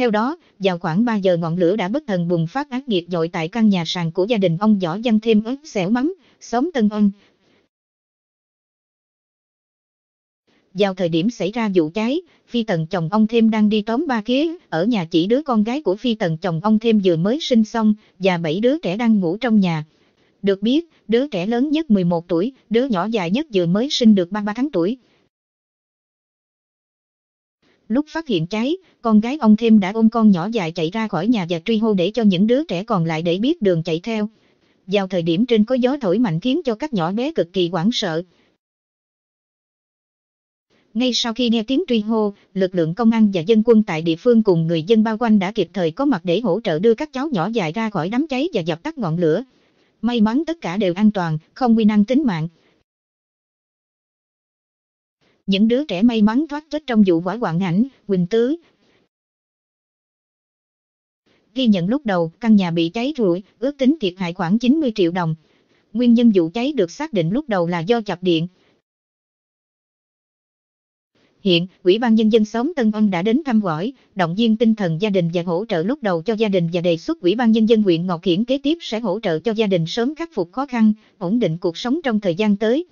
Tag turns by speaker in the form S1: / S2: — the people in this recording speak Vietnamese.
S1: Theo đó, vào khoảng 3 giờ ngọn lửa đã bất thần bùng phát ác nghiệt dội tại căn nhà sàn của gia đình ông võ văn thêm ớt xẻo mắm, xóm Tân Ân. Vào thời điểm xảy ra vụ cháy, phi tần chồng ông thêm đang đi tóm ba kế ở nhà chỉ đứa con gái của phi tần chồng ông thêm vừa mới sinh xong, và bảy đứa trẻ đang ngủ trong nhà. Được biết, đứa trẻ lớn nhất 11 tuổi, đứa nhỏ dài nhất vừa mới sinh được 33 tháng tuổi. Lúc phát hiện cháy, con gái ông thêm đã ôm con nhỏ dài chạy ra khỏi nhà và truy hô để cho những đứa trẻ còn lại để biết đường chạy theo. Vào thời điểm trên có gió thổi mạnh khiến cho các nhỏ bé cực kỳ hoảng sợ. Ngay sau khi nghe tiếng truy hô, lực lượng công an và dân quân tại địa phương cùng người dân bao quanh đã kịp thời có mặt để hỗ trợ đưa các cháu nhỏ dài ra khỏi đám cháy và dập tắt ngọn lửa. May mắn tất cả đều an toàn, không nguy năng tính mạng những đứa trẻ may mắn thoát chết trong vụ quả hoạn ảnh, Quỳnh Tứ. Ghi nhận lúc đầu, căn nhà bị cháy rụi, ước tính thiệt hại khoảng 90 triệu đồng. Nguyên nhân vụ cháy được xác định lúc đầu là do chập điện. Hiện, Ủy ban Nhân dân xóm Tân Ân đã đến thăm hỏi, động viên tinh thần gia đình và hỗ trợ lúc đầu cho gia đình và đề xuất Ủy ban Nhân dân huyện Ngọc Hiển kế tiếp sẽ hỗ trợ cho gia đình sớm khắc phục khó khăn, ổn định cuộc sống trong thời gian tới.